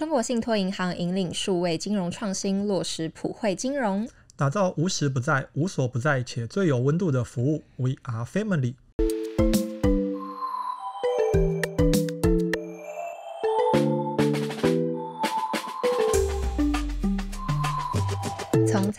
中国信托银行引领数位金融创新，落实普惠金融，打造无时不在、无所不在且最有温度的服务，We a r e family。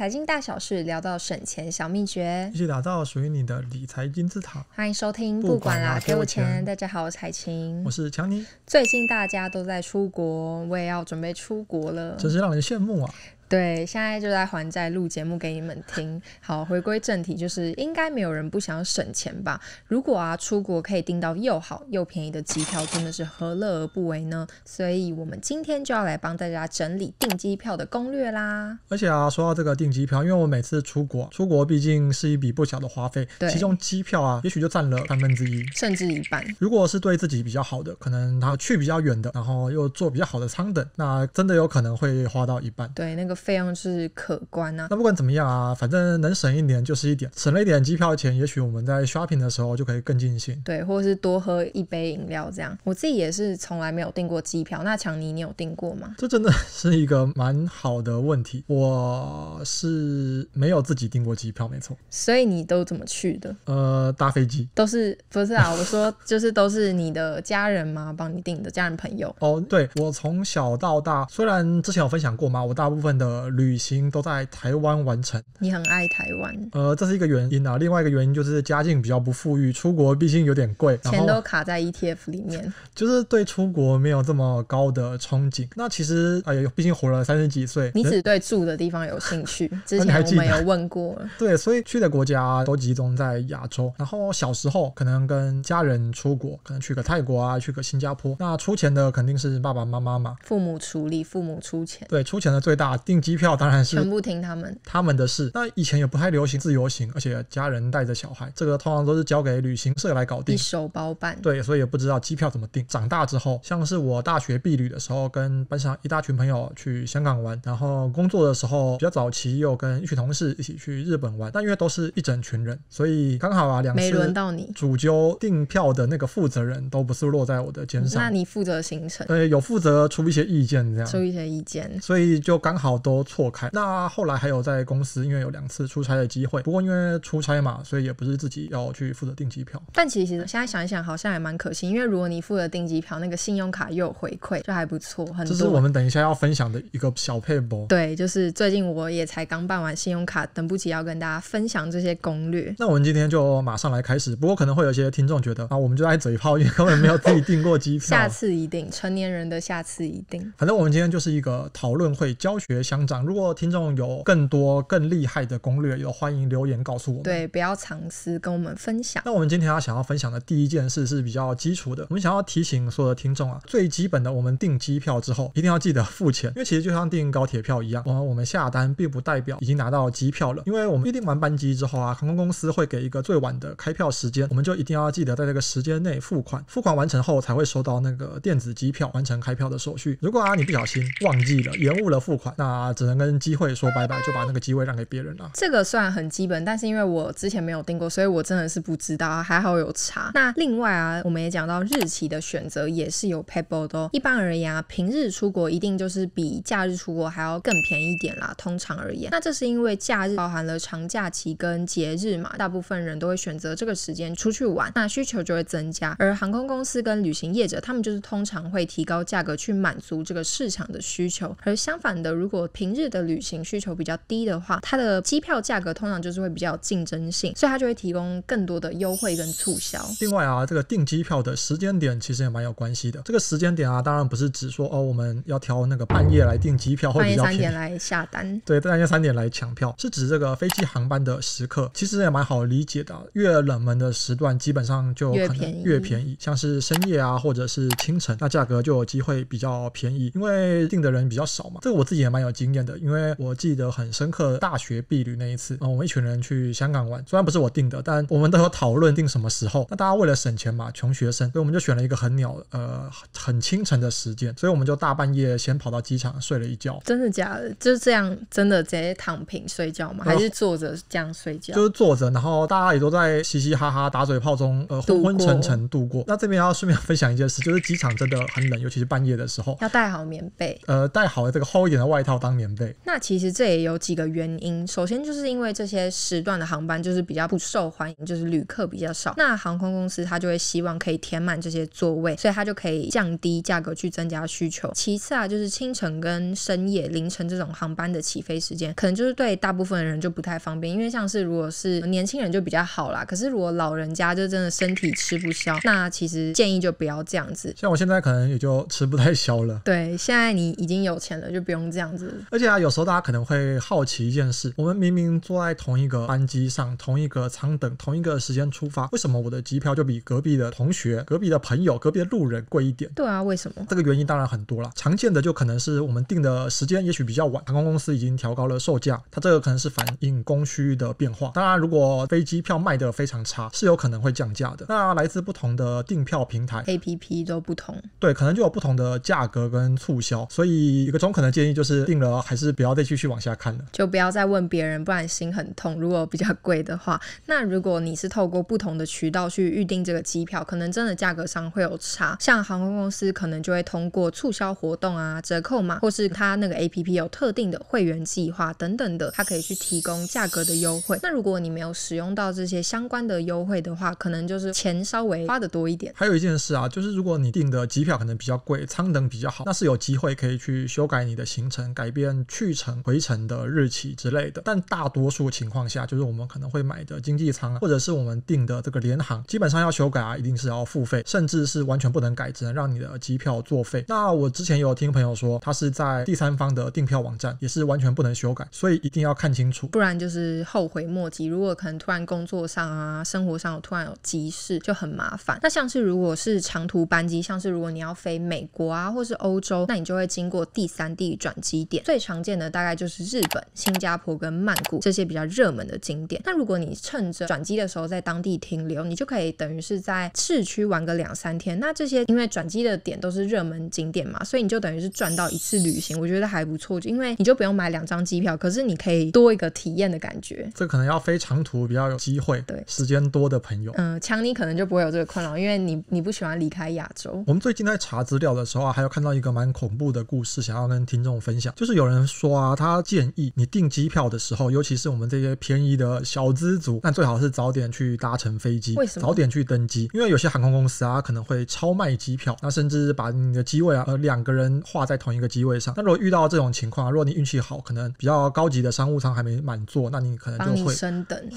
财经大小事，聊到省钱小秘诀，一起打造属于你的理财金字塔。欢迎收听，不管啦，给我钱。大家好，我是彩琴，我是强尼。最近大家都在出国，我也要准备出国了，真是让人羡慕啊。对，现在就在还债录节目给你们听。好，回归正题，就是应该没有人不想省钱吧？如果啊，出国可以订到又好又便宜的机票，真的是何乐而不为呢？所以，我们今天就要来帮大家整理订机票的攻略啦。而且啊，说到这个订机票，因为我每次出国，出国毕竟是一笔不小的花费，对，其中机票啊，也许就占了三分之一，甚至一半。如果是对自己比较好的，可能他去比较远的，然后又坐比较好的舱等，那真的有可能会花到一半。对，那个。费用是可观啊，那不管怎么样啊，反正能省一点就是一点，省了一点机票钱，也许我们在 shopping 的时候就可以更尽兴，对，或者是多喝一杯饮料这样。我自己也是从来没有订过机票，那强尼你有订过吗？这真的是一个蛮好的问题，我是没有自己订过机票，没错。所以你都怎么去的？呃，搭飞机都是不是啊？我说 就是都是你的家人吗？帮你订的家人朋友？哦，对我从小到大，虽然之前有分享过嘛，我大部分的。呃，旅行都在台湾完成。你很爱台湾，呃，这是一个原因啊。另外一个原因就是家境比较不富裕，出国毕竟有点贵。钱都卡在 ETF 里面，就是对出国没有这么高的憧憬。那其实哎呀，毕竟活了三十几岁，你只对住的地方有兴趣。之前我们有问过，对，所以去的国家都集中在亚洲。然后小时候可能跟家人出国，可能去个泰国啊，去个新加坡。那出钱的肯定是爸爸妈妈嘛，父母出力，父母出钱。对，出钱的最大。订机票当然是全部听他们，他们的事。那以前也不太流行自由行，而且家人带着小孩，这个通常都是交给旅行社来搞定，一手包办。对，所以也不知道机票怎么订。长大之后，像是我大学毕旅的时候，跟班上一大群朋友去香港玩，然后工作的时候比较早期又跟一群同事一起去日本玩，但因为都是一整群人，所以刚好啊，两次轮到你主揪订票的那个负责人都不是落在我的肩上，那你负责行程，对，有负责出一些意见这样，出一些意见，所以就刚好。都错开。那后来还有在公司，因为有两次出差的机会，不过因为出差嘛，所以也不是自己要去负责订机票。但其实现在想一想，好像也蛮可惜，因为如果你负责订机票，那个信用卡又有回馈，就还不错。很这是我们等一下要分享的一个小配波。对，就是最近我也才刚办完信用卡，等不及要跟大家分享这些攻略。那我们今天就马上来开始。不过可能会有一些听众觉得啊，我们就爱嘴炮，因为根本没有自己订过机票。下次一定，成年人的下次一定。反正我们今天就是一个讨论会，教学。乡长，如果听众有更多更厉害的攻略，有欢迎留言告诉我们。对，不要藏私，跟我们分享。那我们今天要想要分享的第一件事是比较基础的，我们想要提醒所有的听众啊，最基本的，我们订机票之后一定要记得付钱，因为其实就像订高铁票一样，们我们下单并不代表已经拿到机票了，因为我们预定完班机之后啊，航空公司会给一个最晚的开票时间，我们就一定要记得在这个时间内付款，付款完成后才会收到那个电子机票，完成开票的手续。如果啊你不小心忘记了、延误了付款，那啊，只能跟机会说拜拜，就把那个机会让给别人了。这个虽然很基本，但是因为我之前没有订过，所以我真的是不知道啊。还好有查。那另外啊，我们也讲到日期的选择也是有 p y p a l 的。一般而言啊，平日出国一定就是比假日出国还要更便宜一点啦。通常而言，那这是因为假日包含了长假期跟节日嘛，大部分人都会选择这个时间出去玩，那需求就会增加。而航空公司跟旅行业者，他们就是通常会提高价格去满足这个市场的需求。而相反的，如果平日的旅行需求比较低的话，它的机票价格通常就是会比较竞争性，所以它就会提供更多的优惠跟促销。另外啊，这个订机票的时间点其实也蛮有关系的。这个时间点啊，当然不是指说哦，我们要挑那个半夜来订机票会比较便宜，来下单，对，大半夜三点来抢票，是指这个飞机航班的时刻，其实也蛮好理解的。越冷门的时段，基本上就越便宜，越便宜，像是深夜啊，或者是清晨，那价格就有机会比较便宜，因为订的人比较少嘛。这个我自己也蛮有。经验的，因为我记得很深刻，大学毕旅那一次，我们一群人去香港玩，虽然不是我定的，但我们都有讨论定什么时候。那大家为了省钱嘛，穷学生，所以我们就选了一个很鸟，呃，很清晨的时间，所以我们就大半夜先跑到机场睡了一觉。真的假的？就是这样，真的直接躺平睡觉吗？还是坐着这样睡觉？就是坐着，然后大家也都在嘻嘻哈哈打嘴炮中，呃，昏昏沉沉度过。那这边要顺便分享一件事，就是机场真的很冷，尤其是半夜的时候，要带好棉被，呃，带好这个厚一点的外套。当棉被。那其实这也有几个原因，首先就是因为这些时段的航班就是比较不受欢迎，就是旅客比较少，那航空公司它就会希望可以填满这些座位，所以它就可以降低价格去增加需求。其次啊，就是清晨跟深夜、凌晨这种航班的起飞时间，可能就是对大部分人就不太方便，因为像是如果是年轻人就比较好啦，可是如果老人家就真的身体吃不消，那其实建议就不要这样子。像我现在可能也就吃不太消了。对，现在你已经有钱了，就不用这样子。而且啊，有时候大家可能会好奇一件事：我们明明坐在同一个班机上、同一个舱等、同一个时间出发，为什么我的机票就比隔壁的同学、隔壁的朋友、隔壁的路人贵一点？对啊，为什么？这个原因当然很多了，常见的就可能是我们订的时间也许比较晚，航空公司已经调高了售价，它这个可能是反映供需的变化。当然，如果飞机票卖得非常差，是有可能会降价的。那来自不同的订票平台，APP 都不同，对，可能就有不同的价格跟促销。所以一个中肯的建议就是订了。还是不要再继续往下看了，就不要再问别人，不然心很痛。如果比较贵的话，那如果你是透过不同的渠道去预订这个机票，可能真的价格上会有差。像航空公司可能就会通过促销活动啊、折扣码，或是它那个 APP 有特定的会员计划等等的，它可以去提供价格的优惠。那如果你没有使用到这些相关的优惠的话，可能就是钱稍微花的多一点。还有一件事啊，就是如果你订的机票可能比较贵，舱等比较好，那是有机会可以去修改你的行程改。边去程、回程的日期之类的，但大多数情况下，就是我们可能会买的经济舱啊，或者是我们订的这个联航，基本上要修改啊，一定是要付费，甚至是完全不能改，只能让你的机票作废。那我之前有听朋友说，他是在第三方的订票网站，也是完全不能修改，所以一定要看清楚，不然就是后悔莫及。如果可能突然工作上啊、生活上突然有急事，就很麻烦。那像是如果是长途班机，像是如果你要飞美国啊，或是欧洲，那你就会经过第三地转机点。最常见的大概就是日本、新加坡跟曼谷这些比较热门的景点。那如果你趁着转机的时候在当地停留，你就可以等于是在市区玩个两三天。那这些因为转机的点都是热门景点嘛，所以你就等于是赚到一次旅行，我觉得还不错。就因为你就不用买两张机票，可是你可以多一个体验的感觉。这可能要飞长途比较有机会，对时间多的朋友。嗯，强尼可能就不会有这个困扰，因为你你不喜欢离开亚洲。我们最近在查资料的时候啊，还有看到一个蛮恐怖的故事，想要跟听众分享，就是。有人说啊，他建议你订机票的时候，尤其是我们这些便宜的小资族，那最好是早点去搭乘飞机，早点去登机，因为有些航空公司啊可能会超卖机票，那甚至把你的机位啊呃两个人画在同一个机位上。那如果遇到这种情况，如果你运气好，可能比较高级的商务舱还没满座，那你可能就会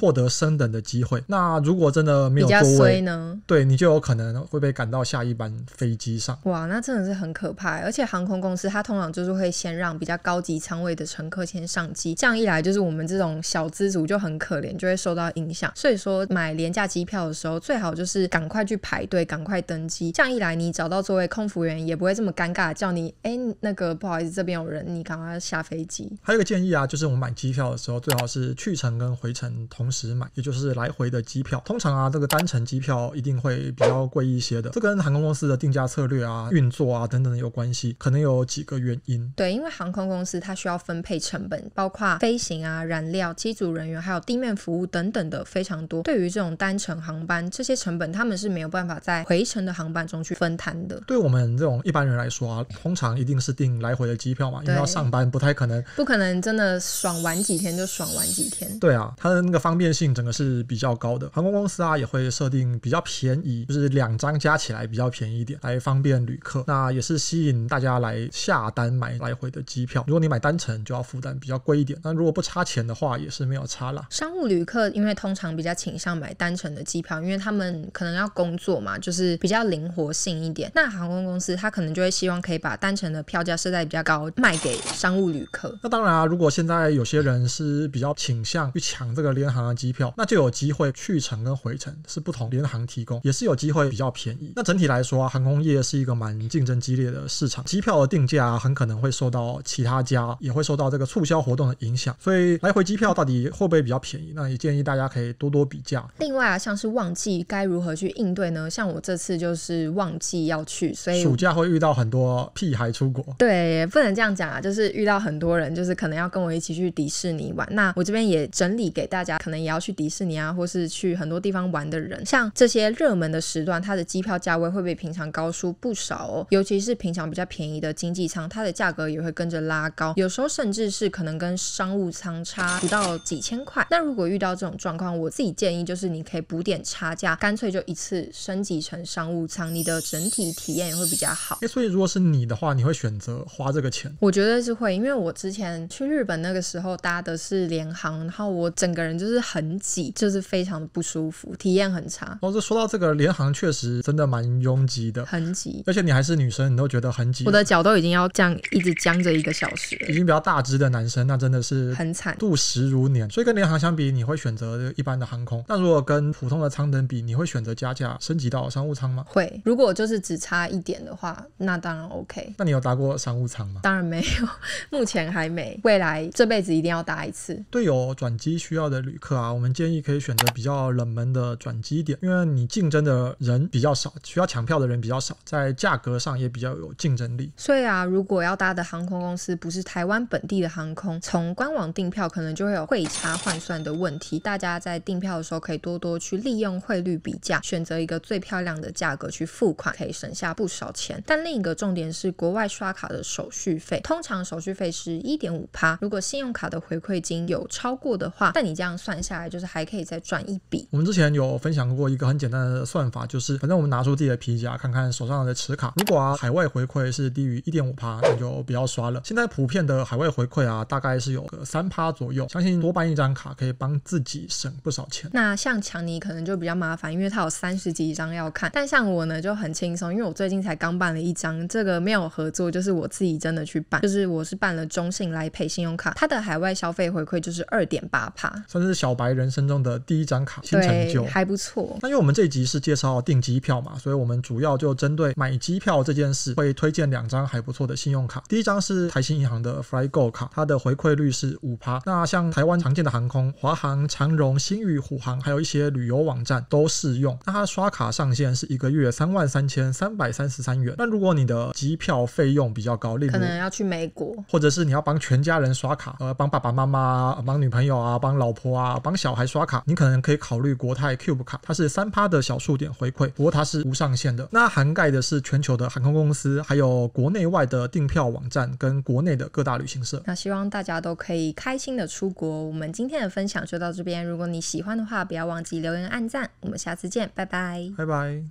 获得升等的机会。那如果真的没有座位呢？对，你就有可能会被赶到下一班飞机上。哇，那真的是很可怕。而且航空公司它通常就是会先让比较。高级舱位的乘客先上机，这样一来就是我们这种小资族就很可怜，就会受到影响。所以说买廉价机票的时候，最好就是赶快去排队，赶快登机。这样一来，你找到座位，空服员也不会这么尴尬，叫你哎，那个不好意思，这边有人，你赶快下飞机。还有一个建议啊，就是我们买机票的时候，最好是去程跟回程同时买，也就是来回的机票。通常啊，这个单程机票一定会比较贵一些的，这跟航空公司的定价策略啊、运作啊等等的有关系，可能有几个原因。对，因为航空公公司它需要分配成本，包括飞行啊、燃料、机组人员，还有地面服务等等的非常多。对于这种单程航班，这些成本他们是没有办法在回程的航班中去分摊的。对我们这种一般人来说啊，通常一定是订来回的机票嘛，因为要上班，不太可能。不可能真的爽玩几天就爽玩几天。对啊，它的那个方便性整个是比较高的。航空公司啊也会设定比较便宜，就是两张加起来比较便宜一点，来方便旅客。那也是吸引大家来下单买来回的机票。如果你买单程就要负担比较贵一点，那如果不差钱的话也是没有差啦。商务旅客因为通常比较倾向买单程的机票，因为他们可能要工作嘛，就是比较灵活性一点。那航空公司他可能就会希望可以把单程的票价设在比较高，卖给商务旅客。那当然啊，如果现在有些人是比较倾向去抢这个联航的机票，那就有机会去程跟回程是不同联航提供，也是有机会比较便宜。那整体来说，啊，航空业是一个蛮竞争激烈的市场，机票的定价啊，很可能会受到其他。大家也会受到这个促销活动的影响，所以来回机票到底会不会比较便宜？那也建议大家可以多多比较。另外啊，像是旺季该如何去应对呢？像我这次就是旺季要去，所以暑假会遇到很多屁孩出国。对，不能这样讲啊，就是遇到很多人，就是可能要跟我一起去迪士尼玩。那我这边也整理给大家，可能也要去迪士尼啊，或是去很多地方玩的人，像这些热门的时段，它的机票价位会比平常高出不少哦，尤其是平常比较便宜的经济舱，它的价格也会跟着拉。高，有时候甚至是可能跟商务舱差不到几千块。那如果遇到这种状况，我自己建议就是你可以补点差价，干脆就一次升级成商务舱，你的整体体验也会比较好。哎，所以如果是你的话，你会选择花这个钱？我觉得是会，因为我之前去日本那个时候搭的是联航，然后我整个人就是很挤，就是非常的不舒服，体验很差。哦，这说到这个联航，确实真的蛮拥挤的，很挤。而且你还是女生，你都觉得很挤，我的脚都已经要这样一直僵着一个小。已经比较大只的男生，那真的是很惨，度时如年。所以跟联航相比，你会选择一般的航空？那如果跟普通的舱等比，你会选择加价升级到商务舱吗？会。如果就是只差一点的话，那当然 OK。那你有搭过商务舱吗？当然没有，目前还没。未来这辈子一定要搭一次。对有转机需要的旅客啊，我们建议可以选择比较冷门的转机点，因为你竞争的人比较少，需要抢票的人比较少，在价格上也比较有竞争力。所以啊，如果要搭的航空公司。不是台湾本地的航空，从官网订票可能就会有汇差换算的问题。大家在订票的时候可以多多去利用汇率比价，选择一个最漂亮的价格去付款，可以省下不少钱。但另一个重点是国外刷卡的手续费，通常手续费是一点五趴。如果信用卡的回馈金有超过的话，那你这样算下来就是还可以再赚一笔。我们之前有分享过一个很简单的算法，就是反正我们拿出自己的皮夹，看看手上的持卡，如果啊海外回馈是低于一点五趴，你就不要刷了。现在。普遍的海外回馈啊，大概是有个三趴左右，相信多办一张卡可以帮自己省不少钱。那像强尼可能就比较麻烦，因为他有三十几张要看。但像我呢就很轻松，因为我最近才刚办了一张，这个没有合作，就是我自己真的去办，就是我是办了中信来配信用卡，它的海外消费回馈就是二点八趴，算是小白人生中的第一张卡，成就还不错。那因为我们这一集是介绍订机票嘛，所以我们主要就针对买机票这件事会推荐两张还不错的信用卡，第一张是台新。银行的 FlyGo 卡，它的回馈率是五趴。那像台湾常见的航空，华航、长荣、新宇、虎航，还有一些旅游网站都适用。那它刷卡上限是一个月三万三千三百三十三元。那如果你的机票费用比较高，例如可能要去美国，或者是你要帮全家人刷卡，呃，帮爸爸妈妈、帮女朋友啊、帮老婆啊、帮小孩刷卡，你可能可以考虑国泰 Cube 卡，它是三趴的小数点回馈，不过它是无上限的。那涵盖的是全球的航空公司，还有国内外的订票网站跟国。内的各大旅行社，那希望大家都可以开心的出国。我们今天的分享就到这边，如果你喜欢的话，不要忘记留言、按赞。我们下次见，拜拜，拜拜。